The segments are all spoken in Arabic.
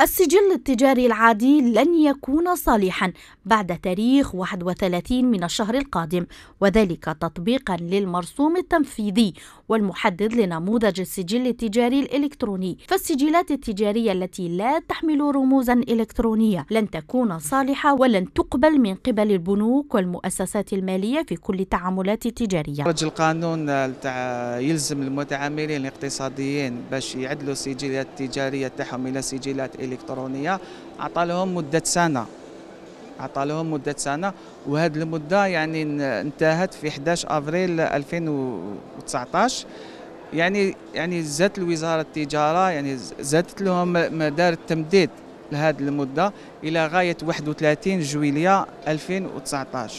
السجل التجاري العادي لن يكون صالحا بعد تاريخ 31 من الشهر القادم وذلك تطبيقا للمرسوم التنفيذي والمحدد لنموذج السجل التجاري الإلكتروني فالسجلات التجارية التي لا تحمل رموزا إلكترونية لن تكون صالحة ولن تقبل من قبل البنوك والمؤسسات المالية في كل التعاملات التجارية القانون يلزم المتعاملين الاقتصاديين باش يعدلوا السجلات التجارية تاعهم إلى سجلات الالكترونيه عطى لهم مده سنه عطى لهم مده سنه وهذه المده يعني انتهت في 11 افريل 2019 يعني يعني زادت الوزاره التجاره يعني زادت لهم مدار التمديد لهذه المدة إلى غاية 31 جويلية 2019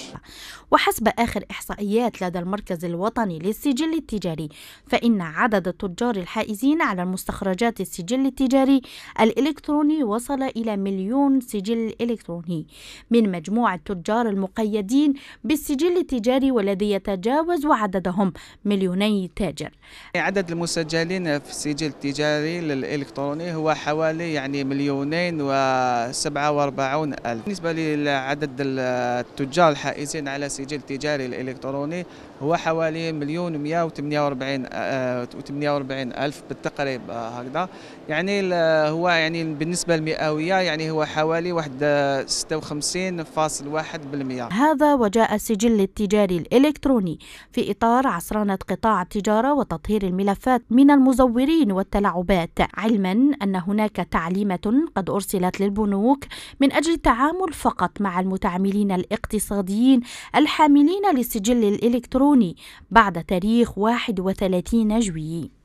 وحسب آخر إحصائيات لدى المركز الوطني للسجل التجاري فإن عدد التجار الحائزين على مستخرجات السجل التجاري الإلكتروني وصل إلى مليون سجل إلكتروني من مجموع التجار المقيدين بالسجل التجاري والذي يتجاوز عددهم مليوني تاجر عدد المسجلين في السجل التجاري الإلكتروني هو حوالي يعني مليونين 147 ألف بالنسبة لعدد التجار الحائزين على سجل تجاري الإلكتروني هو حوالي مليون 148 48 آه، ألف بالتقريب آه، هكذا يعني هو يعني بالنسبة المئوية يعني هو حوالي واحد 56.1% آه، هذا وجاء السجل التجاري الإلكتروني في إطار عصرانة قطاع التجارة وتطهير الملفات من المزورين والتلاعبات علما أن هناك تعليمة قد أرسلت وصلت للبنوك من أجل التعامل فقط مع المتعاملين الاقتصاديين الحاملين للسجل الإلكتروني بعد تاريخ 31 جويلية